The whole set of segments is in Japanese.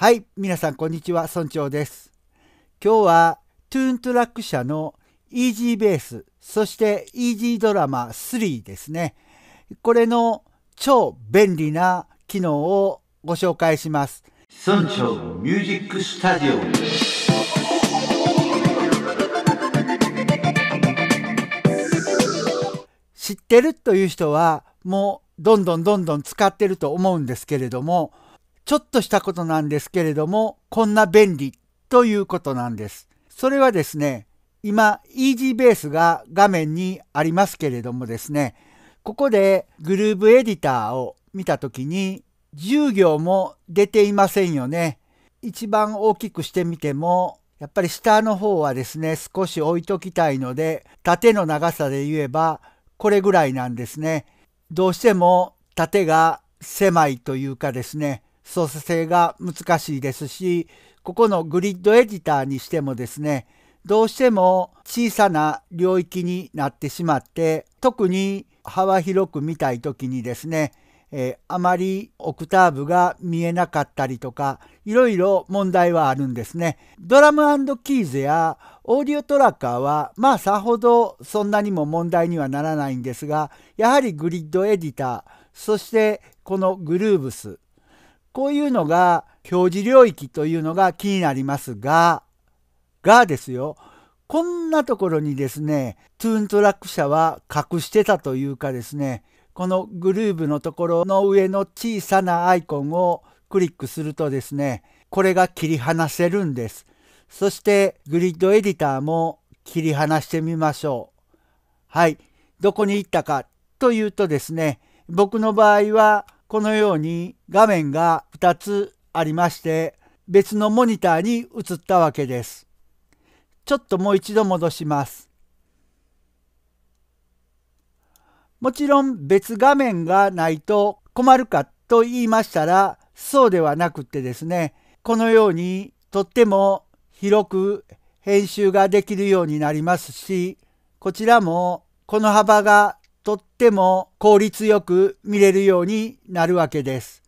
はい、皆さんこんにちは、村長です。今日はトゥーントラック社の Easy ベース、そして Easy ドラマ3ですね。これの超便利な機能をご紹介します。村長ミュージックスタジオ。知ってるという人はもうどんどんどんどん使ってると思うんですけれども、ちょっとしたことなんですけれども、こんな便利ということなんです。それはですね、今、イージーベースが画面にありますけれどもですね、ここでグルーブエディターを見たときに、10行も出ていませんよね。一番大きくしてみても、やっぱり下の方はですね、少し置いときたいので、縦の長さで言えば、これぐらいなんですね。どうしても縦が狭いというかですね、操作性が難しいですし、ここのグリッドエディターにしてもですね、どうしても小さな領域になってしまって、特に幅広く見たい時にですね、えー、あまりオクターブが見えなかったりとか、いろいろ問題はあるんですね。ドラムキーズやオーディオトラッカーは、まあさほどそんなにも問題にはならないんですが、やはりグリッドエディター、そしてこのグルーブス、こういうのが表示領域というのが気になりますが、がですよ、こんなところにですね、トゥーントラック社は隠してたというかですね、このグルーブのところの上の小さなアイコンをクリックするとですね、これが切り離せるんです。そしてグリッドエディターも切り離してみましょう。はい。どこに行ったかというとですね、僕の場合はこのように画面が2つありまして別のモニターに移ったわけです。ちょっともう一度戻します。もちろん別画面がないと困るかと言いましたらそうではなくってですねこのようにとっても広く編集ができるようになりますしこちらもこの幅がとっても効率よく見れるようになるわけです。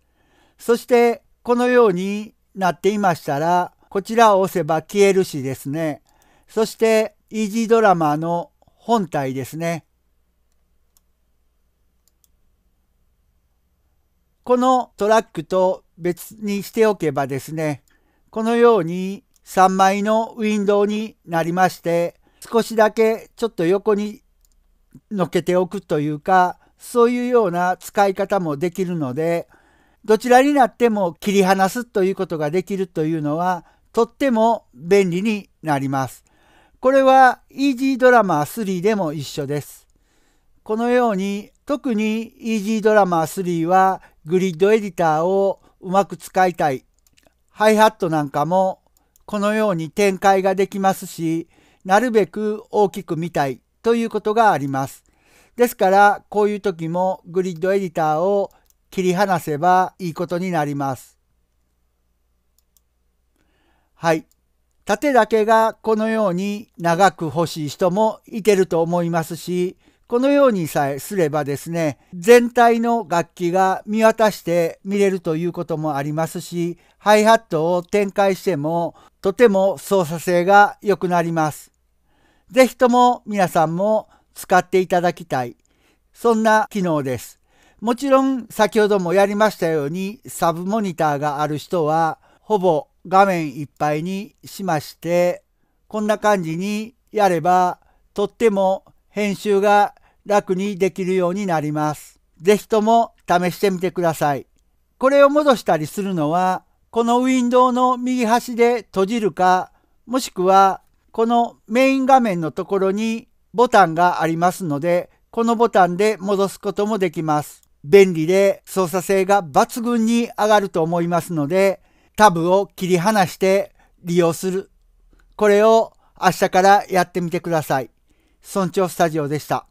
そしてこのようになっていましたらこちらを押せば消えるしですね。そしてイージードラマの本体ですね。このトラックと別にしておけばですね、このように3枚のウィンドウになりまして、少しだけちょっと横にのけておくというかそういうような使い方もできるのでどちらになっても切り離すということができるというのはとっても便利になります。これはイージードラマ3でも一緒です。このように特に Easy ドラマ3はグリッドエディターをうまく使いたい。ハイハットなんかもこのように展開ができますし、なるべく大きく見たいということがあります。ですからこういう時もグリッドエディターを切り離せばいいことになります。はい。縦だけがこのように長く欲しい人もいてると思いますし、このようにさえすればですね、全体の楽器が見渡して見れるということもありますし、ハイハットを展開してもとても操作性が良くなります。ぜひとも皆さんも使っていただきたい。そんな機能です。もちろん先ほどもやりましたようにサブモニターがある人はほぼ画面いっぱいにしましてこんな感じにやればとっても編集が楽にできるようになります。ぜひとも試してみてください。これを戻したりするのはこのウィンドウの右端で閉じるかもしくはこのメイン画面のところにボタンがありますので、このボタンで戻すこともできます。便利で操作性が抜群に上がると思いますので、タブを切り離して利用する。これを明日からやってみてください。村長スタジオでした。